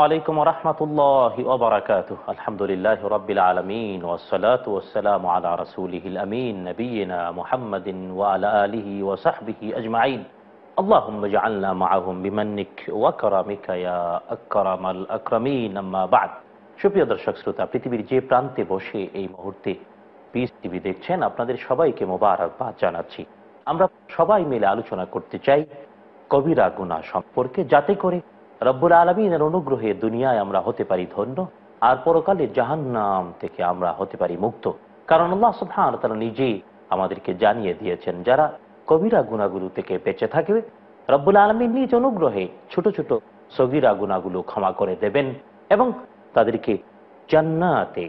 পৃথিবীর যে প্রান্তে বসে এই মুহূর্তে দেখছেন আপনাদের সবাইকে মোবারকবাদ জানাচ্ছি আমরা সবাই মিলে আলোচনা করতে চাই কবিরা গুনা সম্পর্কে যাতে করে রব্বুল আলমিনের অনুগ্রহে দুনিয়ায় আমরা হতে পারি ধন্য আর পরকালে জাহান নাম থেকে আমরা হতে পারি মুক্ত কারণ আল্লাহ সুলহান তারা নিজেই আমাদেরকে জানিয়ে দিয়েছেন যারা কবিরা গুণাগুলো থেকে বেঁচে থাকবে রব্বুল আলমী নিজ অনুগ্রহে ছোট ছোট সগিরা গুণাগুলো ক্ষমা করে দেবেন এবং তাদেরকে জান্নাতে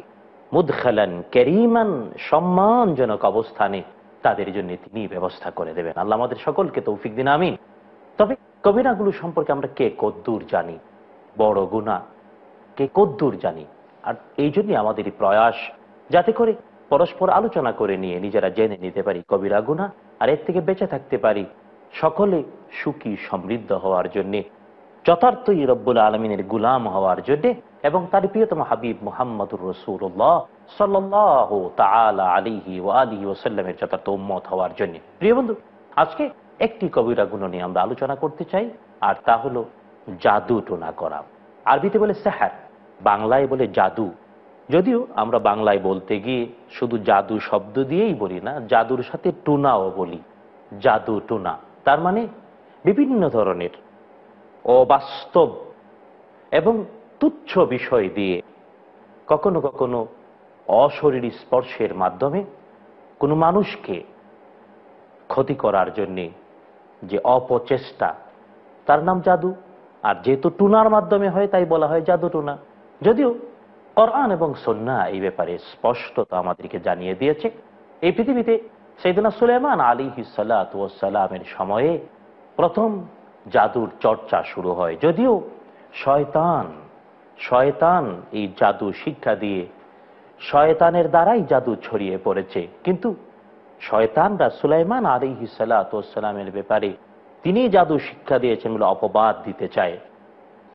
মুদখালান ক্যারিমান সম্মানজনক অবস্থানে তাদের জন্য তিনি ব্যবস্থা করে দেবেন আল্লাহ আমাদের সকলকে তৌফিক দিন আমিন তবে কবিরাগুলো সম্পর্কে আমরা কে কদ্দূর জানি বড় গুণা কে কদ্দূর জানি আর এই জন্যই আমাদের প্রয়াস যাতে করে পরস্পর আলোচনা করে নিয়ে নিজেরা জেনে নিতে পারি কবিরা গুণা আর এর থেকে বেঁচে থাকতে পারি সকলে সুখী সমৃদ্ধ হওয়ার জন্যে যথার্থই রব্বুল আলমিনের গুলাম হওয়ার জন্যে এবং তার প্রিয়তম হাবিব মোহাম্মদুর রসুল্লাহ সাল্লাহ তালা আলিহি ও আলিহি ওসাল্লামের যথার্থ উম্মত হওয়ার জন্য প্রিয় বন্ধু আজকে একটি কবিরা গুণ নিয়ে আমরা আলোচনা করতে চাই আর তা হলো জাদু টোনা করা আরবিতে বলে স্যাহার বাংলায় বলে জাদু যদিও আমরা বাংলায় বলতে গিয়ে শুধু জাদু শব্দ দিয়েই বলি না জাদুর সাথে টোনাও বলি জাদু টোনা তার মানে বিভিন্ন ধরনের অবাস্তব এবং তুচ্ছ বিষয় দিয়ে কখনো কখনো অশরীর স্পর্শের মাধ্যমে কোনো মানুষকে ক্ষতি করার জন্যে যে অপচেষ্টা তার নাম জাদু আর যেহেতু টুনার মাধ্যমে হয় তাই বলা হয় জাদু টুনা যদিও করআন এবং সন্না এই ব্যাপারে স্পষ্টতা আমাদেরকে জানিয়ে দিয়েছে এই পৃথিবীতে সেইদিনা সুলেমান আলী হিসালাতামের সময়ে প্রথম জাদুর চর্চা শুরু হয় যদিও শয়তান শয়তান এই জাদু শিক্ষা দিয়ে শয়তানের দ্বারাই জাদু ছড়িয়ে পড়েছে কিন্তু শয়তানরা সুলাইমান আলী হিসালাতামের ব্যাপারে তিনি জাদু শিক্ষা দিয়েছেন বলে অপবাদ দিতে চায়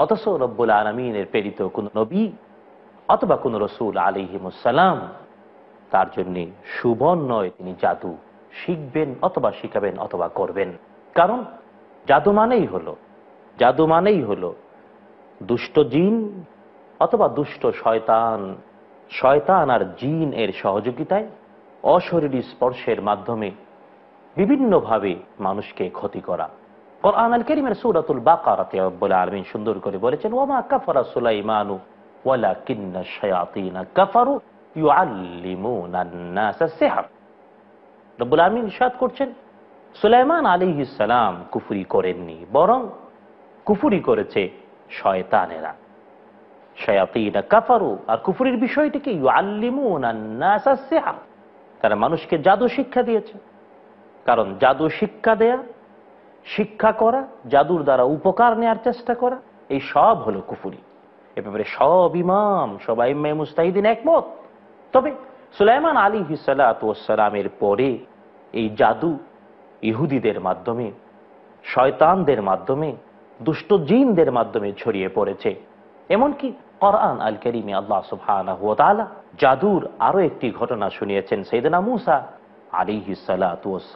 অথচ রব্বুল আলমিনের প্রেরিত কোন নবী অথবা কোন রসুল আলিহিমুসালাম তার জন্যে সুবন নয় তিনি জাদু শিখবেন অথবা শিখাবেন অথবা করবেন কারণ জাদু মানেই হলো জাদু মানেই হলো দুষ্ট জিন অথবা দুষ্ট শয়তান শয়তান আর জিন এর সহযোগিতায় অশরীরী স্পর্শের মাধ্যমে বিভিন্নভাবে মানুষকে ক্ষতি করা কোরআন আল বাকারাতে সুন্দর করে বলেছেন ওমা কাফারা সুলাইমানু ওয়ালা কিন্না শায়াতিনা কাফারু রব্বুল ইরশাদ করছেন সুলাইমান আলাইহিস সালাম কুফরি করেননি বরং কুফরি করেছে শয়তানেরা শয়াতিনা কাফারু আর কুফরির বিষয়টিকে ইউআল্লিমুনান্নাসা সিহর তারা মানুষকে জাদু শিক্ষা দিয়েছে কারণ জাদু শিক্ষা দেয়া শিক্ষা করা জাদুর দ্বারা উপকার নেওয়ার চেষ্টা করা এই সব হলো কুফুরি এ ব্যাপারে সব ইমাম সবাই মুস্তাহিদিন একমত তবে সুলাইমান আলী হিসালামের পরে এই জাদু ইহুদিদের মাধ্যমে শয়তানদের মাধ্যমে দুষ্ট জিনদের মাধ্যমে ছড়িয়ে পড়েছে এমনকি কোরআন আল করিমে আল্লাহ সুবাহ জাদুর আরো একটি ঘটনা শুনিয়েছেন সাইয়েদনা মুসা আলাইহিস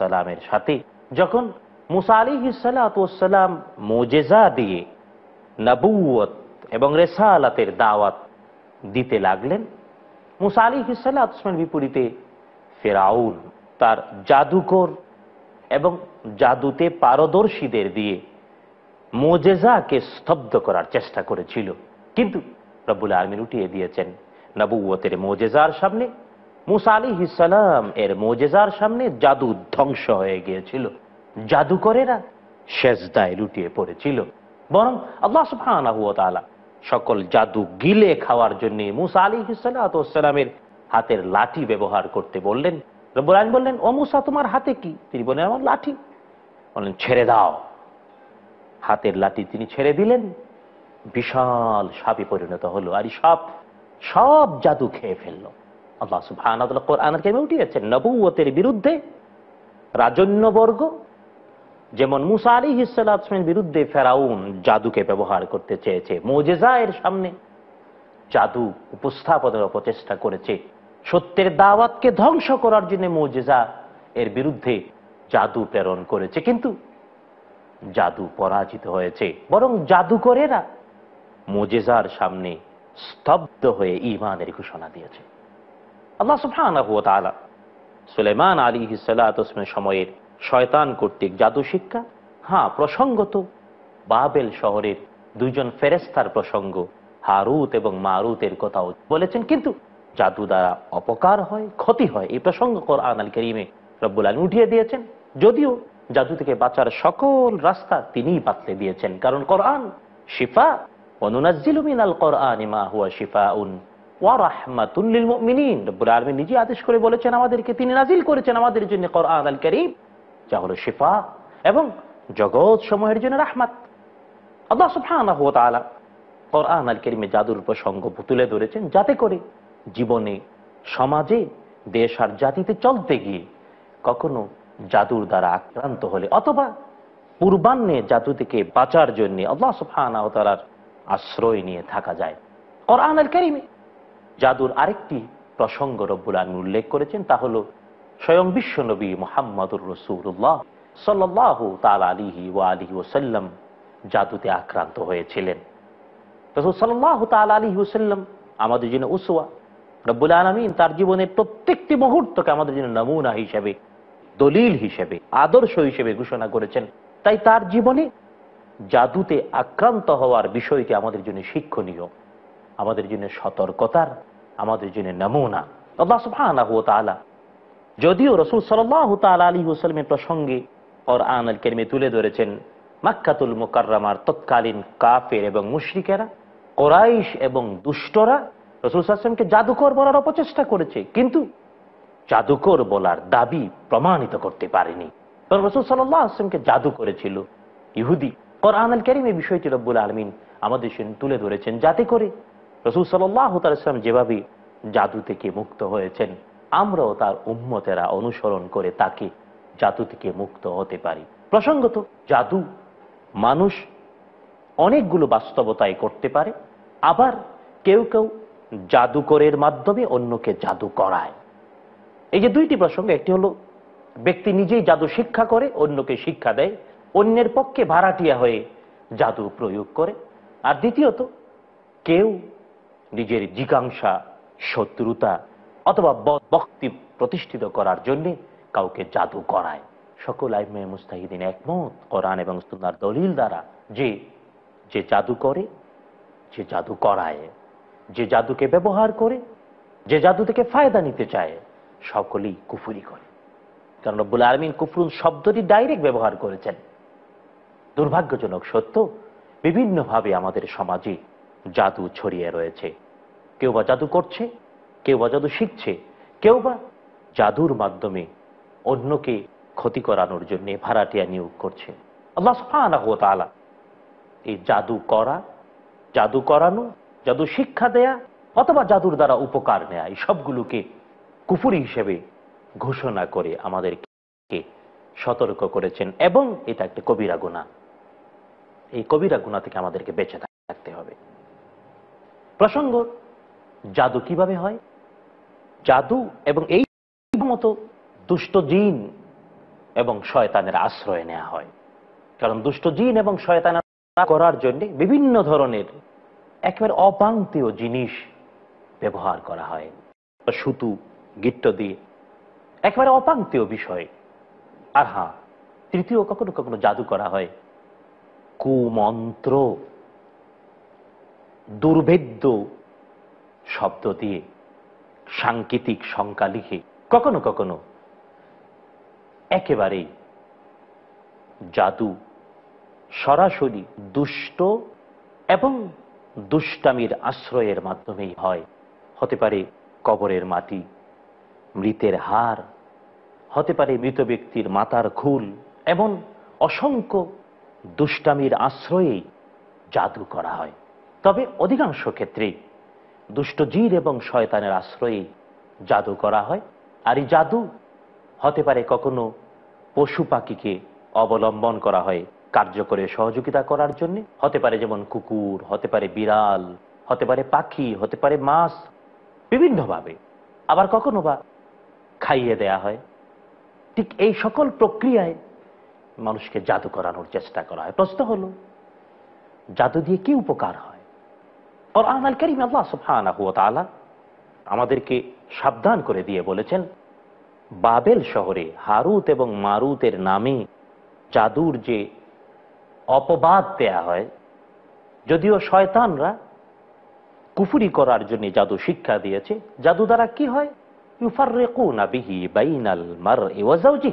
সালামের সাথে যখন মুসা আলাইহিস সালাতু সালাম দিয়ে নবুয়ত এবং রেসালাতের দাওয়াত দিতে লাগলেন মুসা আলাইহিস সালাতু বিপরীতে ফেরাউন তার জাদুকর এবং জাদুতে পারদর্শীদের দিয়ে মোজেজাকে স্তব্ধ করার চেষ্টা করেছিল কিন্তু রব্বুল আলমিন উঠিয়ে দিয়েছেন নবুয়তের মোজেজার সামনে মুসা আলী ইসালাম এর মোজেজার সামনে জাদু ধ্বংস হয়ে গিয়েছিল জাদুকরেরা সেজদায় লুটিয়ে পড়েছিল বরং আল্লাহ সুফান সকল জাদু গিলে খাওয়ার জন্য মুসা আলী ইসালাতামের হাতের লাঠি ব্যবহার করতে বললেন রব্বুল আলম বললেন ও মুসা তোমার হাতে কি তিনি বললেন আমার লাঠি বললেন ছেড়ে দাও হাতের লাঠি তিনি ছেড়ে দিলেন বিশাল সাপে পরিণত হলো আর এই সাপ সব জাদু খেয়ে ফেললো আল্লাহ সুফান উঠিয়েছেন নবুয়তের বিরুদ্ধে রাজন্যবর্গ যেমন মুসা আলী হিসালামের বিরুদ্ধে ফেরাউন জাদুকে ব্যবহার করতে চেয়েছে মোজেজা এর সামনে জাদু উপস্থাপনের অপচেষ্টা করেছে সত্যের দাওয়াতকে ধ্বংস করার জন্য মোজেজা এর বিরুদ্ধে জাদু প্রেরণ করেছে কিন্তু জাদু পরাজিত হয়েছে বরং জাদুকরেরা মোজেজার সামনে স্তব্ধ হয়ে ইমানের ঘোষণা দিয়েছে আল্লাহ সুফান সুলেমান আলী হিসালাতসমের সময়ের শয়তান কর্তৃক জাদু শিক্ষা হ্যাঁ প্রসঙ্গত বাবেল শহরের দুজন ফেরেস্তার প্রসঙ্গ হারুত এবং মারুতের কথাও বলেছেন কিন্তু জাদু দ্বারা অপকার হয় ক্ষতি হয় এই প্রসঙ্গ কর আনাল করিমে রব্বুল আলী উঠিয়ে দিয়েছেন যদিও জাদু থেকে বাঁচার সকল রাস্তা তিনিই বাতলে দিয়েছেন কারণ কোরআন শিফা নিজে আদেশ করে বলেছেন আমাদেরকে তিনি নাজিল করেছেন আমাদের জন্য কোরআন আল করিম যা হলো শিফা এবং জগৎ সমূহের জন্য রাহমাত আল্লাহ সুফান কোরআন আল করিমে জাদুর প্রসঙ্গ তুলে ধরেছেন যাতে করে জীবনে সমাজে দেশ আর জাতিতে চলতে গিয়ে কখনো জাদুর দ্বারা আক্রান্ত হলে অথবা পূর্বান্নে জাদু থেকে বাঁচার জন্য আনা সুফান আশ্রয় নিয়ে থাকা যায় কোরআন আল কারিমে জাদুর আরেকটি প্রসঙ্গ রব্বুল আলম উল্লেখ করেছেন তা হল স্বয়ং বিশ্ব নবী মোহাম্মদুর রসুল্লাহ সাল্লাহ তাল আলিহি ও আলিহি ওসাল্লাম জাদুতে আক্রান্ত হয়েছিলেন সাল্লাহ তাল আলিহি ওসাল্লাম আমাদের জন্য উসুয়া রব্বুল আলমিন তার জীবনের প্রত্যেকটি মুহূর্তকে আমাদের জন্য নমুনা হিসেবে দলিল হিসেবে আদর্শ হিসেবে ঘোষণা করেছেন তাই তার জীবনে জাদুতে আক্রান্ত হওয়ার বিষয়টি আমাদের জন্য শিক্ষণীয় আমাদের জন্য সতর্কতার আমাদের জন্য নমুনা আল্লাহ সুফানা হুয়া তালা যদিও রসুল সাল্লাহ আলী হুসলমের প্রসঙ্গে ওর আনাল কেরমে তুলে ধরেছেন মাক্কাতুল মোকাররামার তৎকালীন কাফের এবং মুশরিকেরা কোরাইশ এবং দুষ্টরা রসুল সাসলামকে জাদুকর বলার অপচেষ্টা করেছে কিন্তু জাদুকর বলার দাবি প্রমাণিত করতে পারেনি রসুল সাল্লাহ আসলামকে জাদু করেছিল ইহুদি কোরআন আল এই বিষয়টি রব্বুল আলমিন আমাদের সঙ্গে তুলে ধরেছেন যাতে করে রসুল সাল্লাহ তালাম যেভাবে জাদু থেকে মুক্ত হয়েছেন আমরাও তার উম্মতেরা অনুসরণ করে তাকে জাদু থেকে মুক্ত হতে পারি প্রসঙ্গত জাদু মানুষ অনেকগুলো বাস্তবতায় করতে পারে আবার কেউ কেউ জাদুকরের মাধ্যমে অন্যকে জাদু করায় এই যে দুইটি প্রসঙ্গ একটি হলো ব্যক্তি নিজেই জাদু শিক্ষা করে অন্যকে শিক্ষা দেয় অন্যের পক্ষে ভাড়াটিয়া হয়ে জাদু প্রয়োগ করে আর দ্বিতীয়ত কেউ নিজের জিকাংসা শত্রুতা অথবা বক্তি প্রতিষ্ঠিত করার জন্য কাউকে জাদু করায় সকল আইমে মুস্তাহিদিন একমত করান এবং সুন্দর দলিল দ্বারা যে যে জাদু করে যে জাদু করায় যে জাদুকে ব্যবহার করে যে জাদু থেকে ফায়দা নিতে চায় সকলেই কুফুরি করে কারণ রব্বুল আলমিন কুফরুন শব্দটি ডাইরেক্ট ব্যবহার করেছেন দুর্ভাগ্যজনক সত্য বিভিন্নভাবে আমাদের সমাজে জাদু ছড়িয়ে রয়েছে কেউ বা জাদু করছে কেউ বা জাদু শিখছে কেউ বা জাদুর মাধ্যমে অন্যকে ক্ষতি করানোর জন্য ভাড়াটিয়া নিয়োগ করছে আল্লাহ এই জাদু করা জাদু করানো জাদু শিক্ষা দেয়া অথবা জাদুর দ্বারা উপকার নেয়া এই সবগুলোকে কুপুরি হিসেবে ঘোষণা করে আমাদেরকে সতর্ক করেছেন এবং এটা একটা কবিরা গুণা এই কবিরা গুণা থেকে আমাদেরকে বেঁচে থাকতে হবে প্রসঙ্গ জাদু কিভাবে হয় জাদু এবং এই মতো দুষ্ট জিন এবং শয়তানের আশ্রয় নেওয়া হয় কারণ দুষ্ট জিন এবং শয়তান করার জন্য বিভিন্ন ধরনের একেবারে অপাঙ্ক্তীয় জিনিস ব্যবহার করা হয় সুতু গিট্ট দিয়ে একেবারে অপাঙ্ক্তীয় বিষয় আর হা তৃতীয় কখনো কখনো জাদু করা হয় কুমন্ত্র দুর্ভেদ্য শব্দ দিয়ে সাংকেতিক সংখ্যা লিখে কখনো কখনো একেবারে জাদু সরাসরি দুষ্ট এবং দুষ্টামির আশ্রয়ের মাধ্যমেই হয় হতে পারে কবরের মাটি মৃতের হার হতে পারে মৃত ব্যক্তির মাতার খুল এবং অসংখ্য দুষ্টামির আশ্রয়েই জাদু করা হয় তবে অধিকাংশ ক্ষেত্রে দুষ্টজির এবং শয়তানের আশ্রয়ে জাদু করা হয় আর এই জাদু হতে পারে কখনো পশু পাখিকে অবলম্বন করা হয় কার্যকরে সহযোগিতা করার জন্য হতে পারে যেমন কুকুর হতে পারে বিড়াল হতে পারে পাখি হতে পারে মাছ বিভিন্নভাবে আবার কখনো বা খাইয়ে দেয়া হয় ঠিক এই সকল প্রক্রিয়ায় মানুষকে জাদু করানোর চেষ্টা করা হয় প্রশ্ন হলো জাদু দিয়ে কি উপকার হয় আর আল্লাহ তালা আমাদেরকে সাবধান করে দিয়ে বলেছেন বাবেল শহরে হারুত এবং মারুতের নামে জাদুর যে অপবাদ দেয়া হয় যদিও শয়তানরা কুফুরি করার জন্য জাদু শিক্ষা দিয়েছে জাদু দ্বারা কি হয় ইউফার রেকুনা বিহি বাইনাল মার এওয়াজাউজি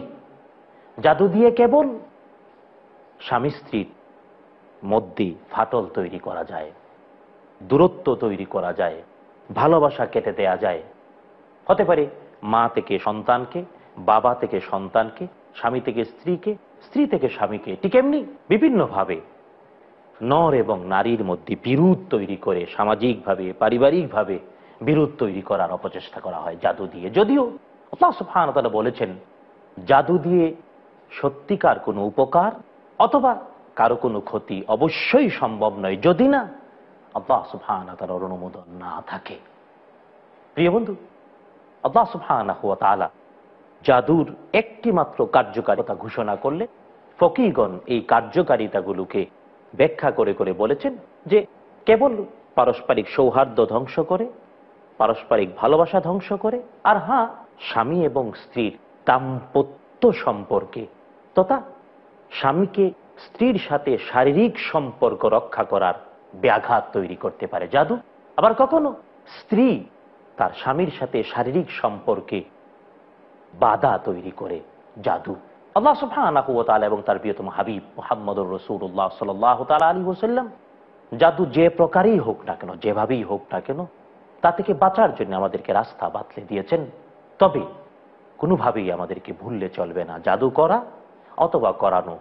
জাদু দিয়ে কেবল স্বামী স্ত্রীর মধ্যে ফাটল তৈরি করা যায় দূরত্ব তৈরি করা যায় ভালোবাসা কেটে দেয়া যায় হতে পারে মা থেকে সন্তানকে বাবা থেকে সন্তানকে স্বামী থেকে স্ত্রীকে স্ত্রী থেকে স্বামীকে ঠিক এমনি বিভিন্নভাবে নর এবং নারীর মধ্যে বিরোধ তৈরি করে সামাজিকভাবে পারিবারিকভাবে বিরোধ তৈরি করার অপচেষ্টা করা হয় জাদু দিয়ে যদিও বলেছেন জাদু দিয়ে সত্যিকার কোনো উপকার অথবা কারো কোনো ক্ষতি অবশ্যই সম্ভব নয় যদি না আল্লাহ সুফানা তার অনুমোদন না থাকে প্রিয় বন্ধু আল্লাহ সুফানা হুয়া তালা জাদুর একটি মাত্র কার্যকারিতা ঘোষণা করলে ফকিগণ এই কার্যকারিতাগুলোকে ব্যাখ্যা করে করে বলেছেন যে কেবল পারস্পরিক সৌহার্দ্য ধ্বংস করে পারস্পরিক ভালোবাসা ধ্বংস করে আর হ্যাঁ স্বামী এবং স্ত্রীর দাম্পত্য সম্পর্কে তথা স্বামীকে স্ত্রীর সাথে শারীরিক সম্পর্ক রক্ষা করার ব্যাঘাত তৈরি করতে পারে জাদু আবার কখনো স্ত্রী তার স্বামীর সাথে শারীরিক সম্পর্কে বাধা তৈরি করে জাদু আল্লাহ সুফানাহতাল এবং তার প্রিয়তম হাবিব মোহাম্মদুর রসুল্লাহ সাল্লাহ তাল আলী হুসাল্লাম জাদু যে প্রকারেই হোক না কেন যেভাবেই হোক না কেন তা থেকে বাঁচার জন্য আমাদেরকে রাস্তা বাতলে দিয়েছেন তবে কোনোভাবেই আমাদেরকে ভুললে চলবে না জাদু করা অথবা করানো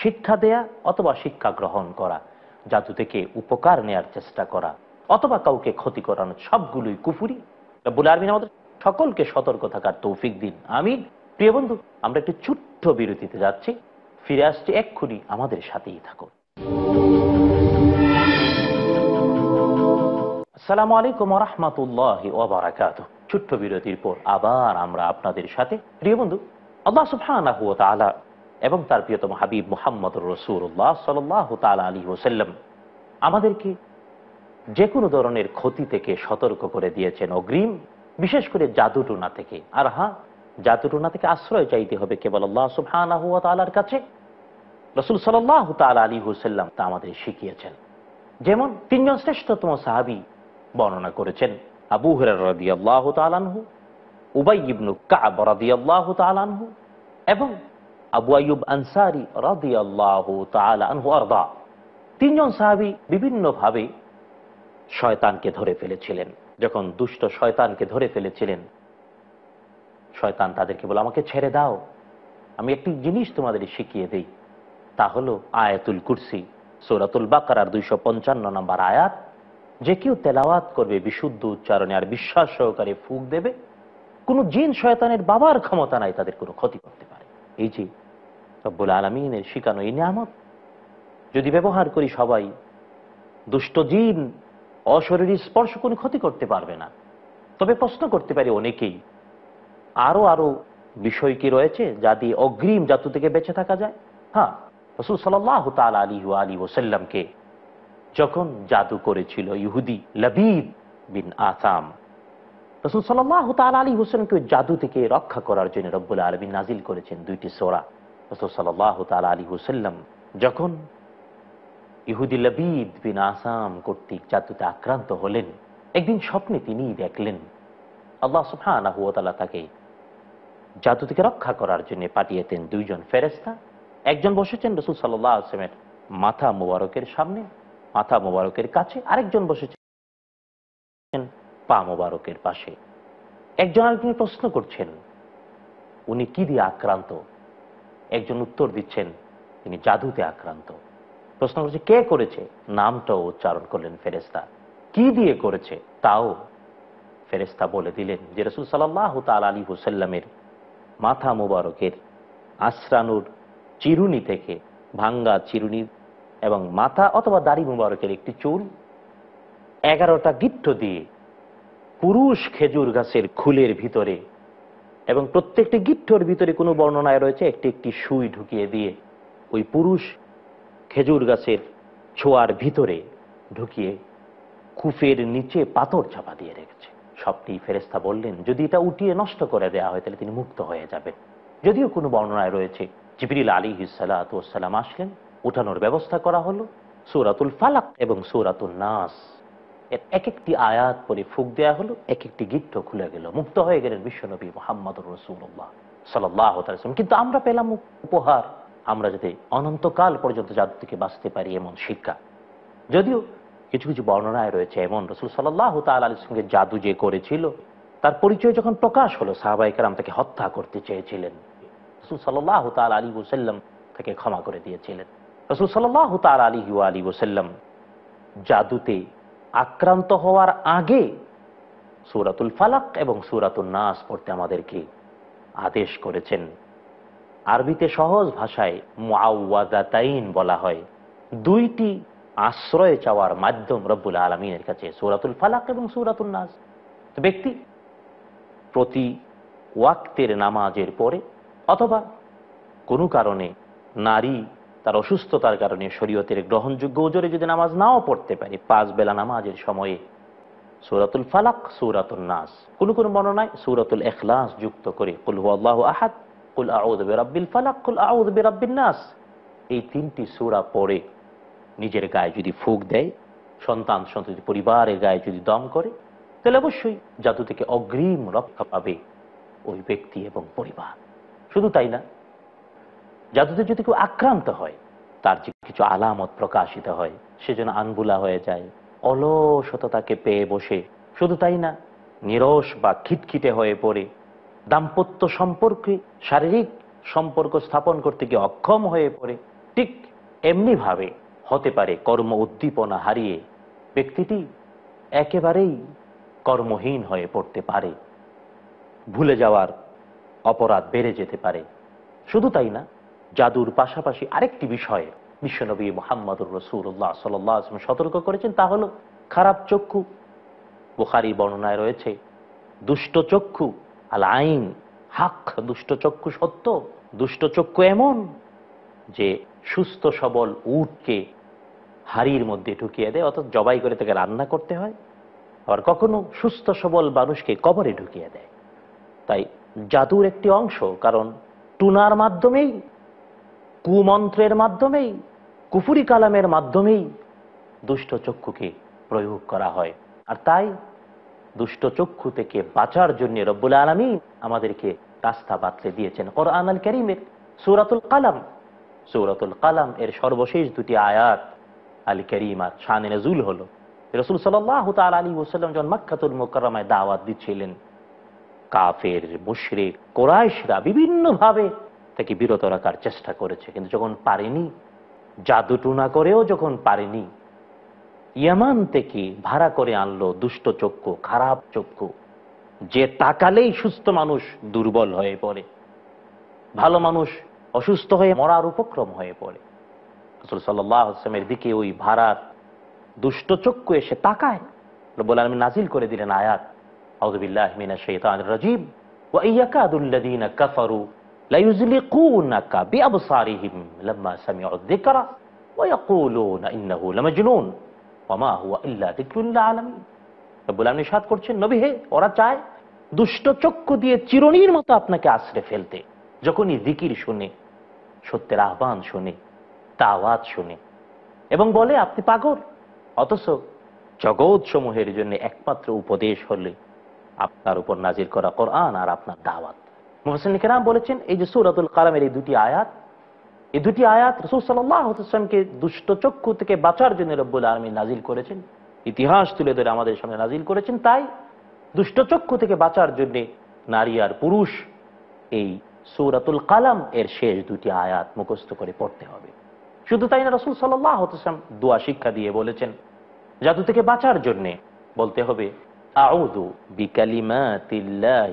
শিক্ষা দেয়া অথবা শিক্ষা গ্রহণ করা জাদু থেকে উপকার নেয়ার চেষ্টা করা অথবা কাউকে ক্ষতি করানো সবগুলোই কুফুরি বলে আলমিন আমাদের সকলকে সতর্ক থাকার তৌফিক দিন আমি প্রিয় বন্ধু আমরা একটি ছোট্ট বিরতিতে যাচ্ছি ফিরে আসছি এক্ষুনি আমাদের সাথেই থাকুন সালাম আলাইকুম রহমতুল্লাহ ওবরাকাত ছোট্ট বিরতির পর আবার আমরা আপনাদের সাথে প্রিয় বন্ধু আল্লাহ সুফানা এবং তার প্রিয়তম হাবিব মোহাম্মদ রসুল্লাহ সাল্লাহ তাল আলী ওসাল্লাম আমাদেরকে যে কোনো ধরনের ক্ষতি থেকে সতর্ক করে দিয়েছেন অগ্রিম বিশেষ করে জাদুটুনা থেকে আর হ্যাঁ জাদুটুনা থেকে আশ্রয় চাইতে হবে কেবল আল্লাহ সুফানার কাছে রসুল সাল্লাহ তাল আলী হুসাল্লাম তা আমাদের শিখিয়েছেন যেমন তিনজন শ্রেষ্ঠতম সাহাবি বর্ণনা করেছেন আবু হরারদি তালানহু উবাই ইবনু কাব আল্লাহ তালানহু এবং আবু আয়ুব আনসারি রাদি আল্লাহ আনহু আরদা তিনজন সাহাবি বিভিন্নভাবে শয়তানকে ধরে ফেলেছিলেন যখন দুষ্ট শয়তানকে ধরে ফেলেছিলেন শয়তান তাদেরকে বলে আমাকে ছেড়ে দাও আমি একটি জিনিস তোমাদের শিখিয়ে দিই তা হল আয়াতুল কুরসি সৌরাতুল বাকার দুইশো পঞ্চান্ন নম্বর আয়াত যে কেউ তেলাওয়াত করবে বিশুদ্ধ উচ্চারণে আর বিশ্বাস সহকারে ফুক দেবে কোনো জিন শয়তানের বাবার ক্ষমতা নাই তাদের কোনো ক্ষতি করতে পারে এই যে রব্বুল আলমিনের শিকানো এই নিয়ামত যদি ব্যবহার করি সবাই দুষ্ট জিন অশরীরী স্পর্শ কোনো ক্ষতি করতে পারবে না তবে প্রশ্ন করতে পারি অনেকেই আরো আরো বিষয় কি রয়েছে যা দিয়ে অগ্রিম জাতু থেকে বেঁচে থাকা যায় হ্যাঁ রসুল সাল্লাহ তাল আলী আলী ওসাল্লামকে যখন জাদু করেছিল ইহুদি লবিদ বিন আসাম রসুল সাল্লাহ তাল আলী হোসেনকে জাদু থেকে রক্ষা করার জন্য রব্বুল আলমী নাজিল করেছেন দুইটি সোরা সাল্লাহ তাল আলী হুসাল্লাম যখন ইহুদি লবিদ বিন আসাম কর্তৃক আক্রান্ত হলেন একদিন স্বপ্নে তিনি দেখলেন আল্লাহ সুফানা তাকে জাদু থেকে রক্ষা করার জন্য পাঠিয়েতেন দুইজন ফেরেস্তা একজন বসেছেন রসুল সাল্লাহ আসলামের মাথা মুবারকের সামনে মাথা মুবারকের কাছে আরেকজন বসেছেন পা মুবারকের পাশে একজন আরেকজন প্রশ্ন করছেন উনি কি দিয়ে আক্রান্ত একজন উত্তর দিচ্ছেন তিনি জাদুতে আক্রান্ত প্রশ্ন করছে কে করেছে নামটাও উচ্চারণ করলেন ফেরেস্তা কি দিয়ে করেছে তাও ফেরেস্তা বলে দিলেন যে রসুল সাল্লাহ তাল আলী হুসাল্লামের মাথা মুবারকের আশ্রানুর চিরুনি থেকে ভাঙ্গা চিরুনি এবং মাথা অথবা দাড়ি মুবারকের একটি চুল এগারোটা গিট্ট দিয়ে পুরুষ খেজুর গাছের খুলের ভিতরে এবং প্রত্যেকটি গিট্টর ভিতরে কোনো বর্ণনায় রয়েছে একটি একটি সুই ঢুকিয়ে দিয়ে ওই পুরুষ খেজুর গাছের ছোয়ার ভিতরে ঢুকিয়ে কুফের নিচে পাথর চাপা দিয়ে রেখেছে সবটি ফেরেস্তা বললেন যদি এটা উঠিয়ে নষ্ট করে দেয়া হয় তাহলে তিনি মুক্ত হয়ে যাবেন যদিও কোনো বর্ণনায় রয়েছে জিবরিল আলী হিসালাম আসলেন উঠানোর ব্যবস্থা করা হলো সৌরাতুল ফালাক এবং সৌরাতুল নাস এর এক একটি আয়াত পরে ফুক দেয়া হলো এক একটি গিট্ট খুলে গেল মুক্ত হয়ে গেলেন বিশ্বনবী মোহাম্মদ রসুল্লাহ সাল্লাহ কিন্তু আমরা পেলাম উপহার আমরা যাতে অনন্তকাল পর্যন্ত জাদু থেকে বাঁচতে পারি এমন শিক্ষা যদিও কিছু কিছু বর্ণনায় রয়েছে এমন রসুল সাল্লাহ তালের সঙ্গে জাদু যে করেছিল তার পরিচয় যখন প্রকাশ হলো সাহাবাইকার তাকে হত্যা করতে চেয়েছিলেন রসুল সাল্লাহ তাল আলী ওসাল্লাম তাকে ক্ষমা করে দিয়েছিলেন রসুল সাল্লাহ তাল আলী আলী ওসাল্লাম জাদুতে আক্রান্ত হওয়ার আগে সুরাতুল ফালাক এবং সুরাতুল নাস পড়তে আমাদেরকে আদেশ করেছেন আরবিতে সহজ ভাষায় মুআওয়াজাতাইন বলা হয় দুইটি আশ্রয় চাওয়ার মাধ্যম রব্বুল আলমিনের কাছে সুরাতুল ফালাক এবং সুরাতুল নাস ব্যক্তি প্রতি ওয়াক্তের নামাজের পরে অথবা কোনো কারণে নারী তার অসুস্থতার কারণে শরীয়তের গ্রহণযোগ্য ওজোরে যদি নামাজ নাও পড়তে পারি পাঁচ বেলা নামাজের সময়ে সৌরাতুল ফালাক সৌরাতুল নাস কোন কোন বর্ণনায় সৌরাতুল এখলাস যুক্ত করে কুল আল্লাহ আহাদ কুল আউদ বেরাব্বিল ফালাক কুল আউদ বেরাব্বিল নাস এই তিনটি সূরা পড়ে নিজের গায়ে যদি ফুক দেয় সন্তান সন্ততি পরিবারের গায়ে যদি দম করে তাহলে অবশ্যই জাদু থেকে অগ্রিম রক্ষা পাবে ওই ব্যক্তি এবং পরিবার শুধু তাই না জাদুতে যদি কেউ আক্রান্ত হয় তার যে কিছু আলামত প্রকাশিত হয় সে যেন আনবুলা হয়ে যায় তাকে পেয়ে বসে শুধু তাই না নিরস বা খিটখিটে হয়ে পড়ে দাম্পত্য সম্পর্কে শারীরিক সম্পর্ক স্থাপন করতে গিয়ে অক্ষম হয়ে পড়ে ঠিক এমনিভাবে হতে পারে কর্ম উদ্দীপনা হারিয়ে ব্যক্তিটি একেবারেই কর্মহীন হয়ে পড়তে পারে ভুলে যাওয়ার অপরাধ বেড়ে যেতে পারে শুধু তাই না জাদুর পাশাপাশি আরেকটি বিষয়ে বিশ্বনবী মোহাম্মদুর রসুল্লাহ আসলাম সতর্ক করেছেন তা হল খারাপ চক্ষু বুখারি বর্ণনায় রয়েছে দুষ্ট চক্ষু আল আইন হাক দুষ্ট চক্ষু সত্য দুষ্ট চক্ষু এমন যে সুস্থ সবল উটকে হাড়ির মধ্যে ঢুকিয়ে দেয় অর্থাৎ জবাই করে তাকে রান্না করতে হয় আবার কখনো সুস্থ সবল মানুষকে কবরে ঢুকিয়ে দেয় তাই জাদুর একটি অংশ কারণ টুনার মাধ্যমেই কুমন্ত্রের মাধ্যমেই কুফুরি কালামের মাধ্যমেই দুষ্ট চক্ষুকে প্রয়োগ করা হয় আর তাই দুষ্ট চক্ষু থেকে বাঁচার জন্য রব্বুল আলমী আমাদেরকে রাস্তা বাতলে দিয়েছেন কোরআন আল করিমের সৌরাতুল কালাম সৌরাতুল কালাম এর সর্বশেষ দুটি আয়াত আল করিম আর শাহানে নজুল হল রসুল সাল্লাহ তাল আলী ওসাল্লাম যখন মাক্ষাতুল মোকরমায় দাওয়াত দিচ্ছিলেন কাফের মুশরে কোরআশরা বিভিন্নভাবে থেকে বিরত রাখার চেষ্টা করেছে কিন্তু যখন পারেনি জাদুটুনা করেও যখন পারেনি ইয়ামান থেকে ভাড়া করে আনলো দুষ্ট চক্ষু খারাপ চক্ষু যে তাকালেই সুস্থ মানুষ দুর্বল হয়ে পড়ে ভালো মানুষ অসুস্থ হয়ে মরার উপক্রম হয়ে পড়ে রসুল সাল্লামের দিকে ওই ভাড়ার দুষ্ট চক্ষু এসে তাকায় বলে আমি নাজিল করে দিলেন আয়াত আউদুবিল্লাহ মিনা শেতান রাজীব ওয়াইয়াকাদুল্লাদিন কাফারু ওরা চায় দুষ্ট চক্ষু দিয়ে চিরনির মতো আপনাকে আশ্রে ফেলতে যখনই জিকির শুনে সত্যের আহ্বান শুনে তাওয়াত শুনে এবং বলে আপনি পাগল অথচ জগৎ সমূহের জন্য একমাত্র উপদেশ হলে আপনার উপর নাজির করা কোরআন আর আপনার দাওয়াত মোহসিন কেরাম বলেছেন এই যে সুরাতুল কালামের এই দুটি আয়াত এই দুটি আয়াত রসুল সাল্লাহামকে দুষ্ট চক্ষু থেকে বাঁচার জন্য রব্বুল আলমী নাজিল করেছেন ইতিহাস তুলে ধরে আমাদের সামনে নাজিল করেছেন তাই দুষ্ট চক্ষু থেকে বাঁচার জন্যে নারী আর পুরুষ এই সৌরাতুল কালাম এর শেষ দুটি আয়াত মুখস্থ করে পড়তে হবে শুধু তাই না রসুল সাল্লাহ হতাম দোয়া শিক্ষা দিয়ে বলেছেন জাদু থেকে বাঁচার জন্যে বলতে হবে আউদু বিকালিমা তিল্লাহ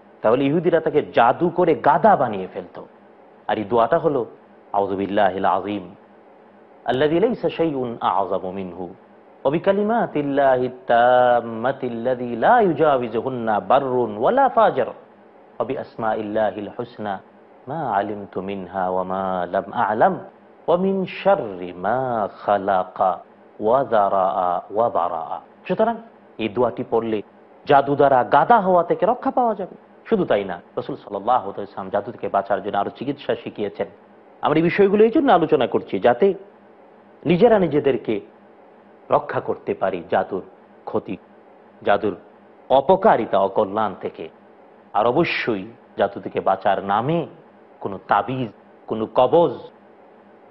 তাহলে ইহুদিরা তাকে জাদু করে গাদা বানিয়ে ফেলত আর এই দোয়াটা হলো আউজবিল্লাহ আজিম আল্লাহ সেই উন আজাম মিনহু وبكلمات الله التامة الذي لا يجاوزهن بر ولا فاجر وبأسماء الله الحسنى ما علمت منها وما لم أعلم ومن شر ما خلق وذراء وبراء সুতরাং এই দোয়াটি পড়লে জাদু দ্বারা গাদা হওয়া থেকে রক্ষা পাওয়া যাবে শুধু তাই না রসুল সাল্লাহ ইসলাম জাদু থেকে বাঁচার জন্য আরো চিকিৎসা শিখিয়েছেন আমরা এই বিষয়গুলো এই জন্য আলোচনা করছি যাতে নিজেরা নিজেদেরকে রক্ষা করতে পারি জাদুর ক্ষতি জাদুর অপকারিতা অকল্যাণ থেকে আর অবশ্যই জাদু থেকে বাঁচার নামে কোনো তাবিজ কোনো কবজ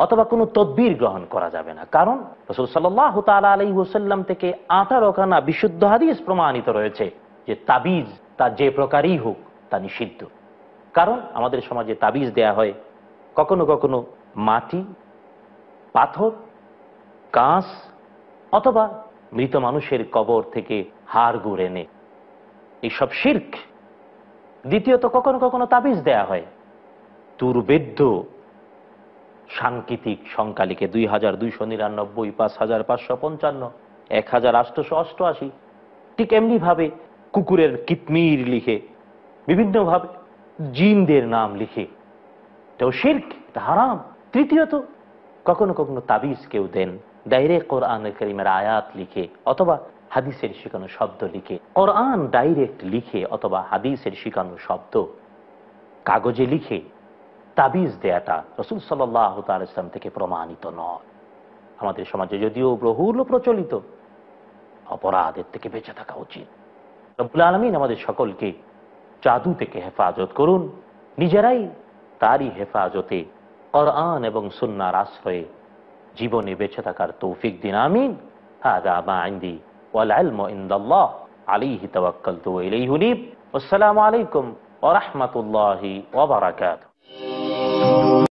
অথবা কোনো তদ্বির গ্রহণ করা যাবে না কারণ রসুল সাল্লাহ তালা আলাই হোসাল্লাম থেকে আটা রকানা বিশুদ্ধ হাদিস প্রমাণিত রয়েছে যে তাবিজ তা যে প্রকারই হোক তা নিষিদ্ধ কারণ আমাদের সমাজে তাবিজ দেয়া হয় কখনো কখনো মাটি পাথর কাঁস অথবা মৃত মানুষের কবর থেকে হাড় গুড় এনে এইসব শির্ক দ্বিতীয়ত কখনো কখনো তাবিজ দেয়া হয় দুর্বেদ্য সাংকেতিক সংখ্যালিকে দুই হাজার দুইশো নিরানব্বই পাঁচ হাজার পাঁচশো পঞ্চান্ন এক হাজার আটশোশো অষ্টআশি ঠিক এমনিভাবে কুকুরের কিতমির লিখে বিভিন্নভাবে জিনদের নাম লিখে এটাও শির্ক এটা হারাম তৃতীয়ত কখনো কখনো তাবিজ কেউ দেন ডাইরে কোরআন করিমের আয়াত লিখে অথবা হাদিসের শিখানো শব্দ লিখে কোরআন ডাইরেক্ট লিখে অথবা হাদিসের শিখানো শব্দ কাগজে লিখে তাবিজ দেয়াটা রসুল সাল্লাহ তালাম থেকে প্রমাণিত নয় আমাদের সমাজে যদিও বহুল প্রচলিত অপরাধের থেকে বেঁচে থাকা উচিত আলমিন আমাদের সকলকে জাদু থেকে হেফাজত করুন নিজেরাই তারই হেফাজতে কোরআন এবং সুন্নার আশ্রয়ে জীবনে বেঁচে থাকার তৌফিক দিন আমিন هذا ما عندي والعلم عند الله عليه توكلت وإليه نيب والسلام عليكم ورحمة الله وبركاته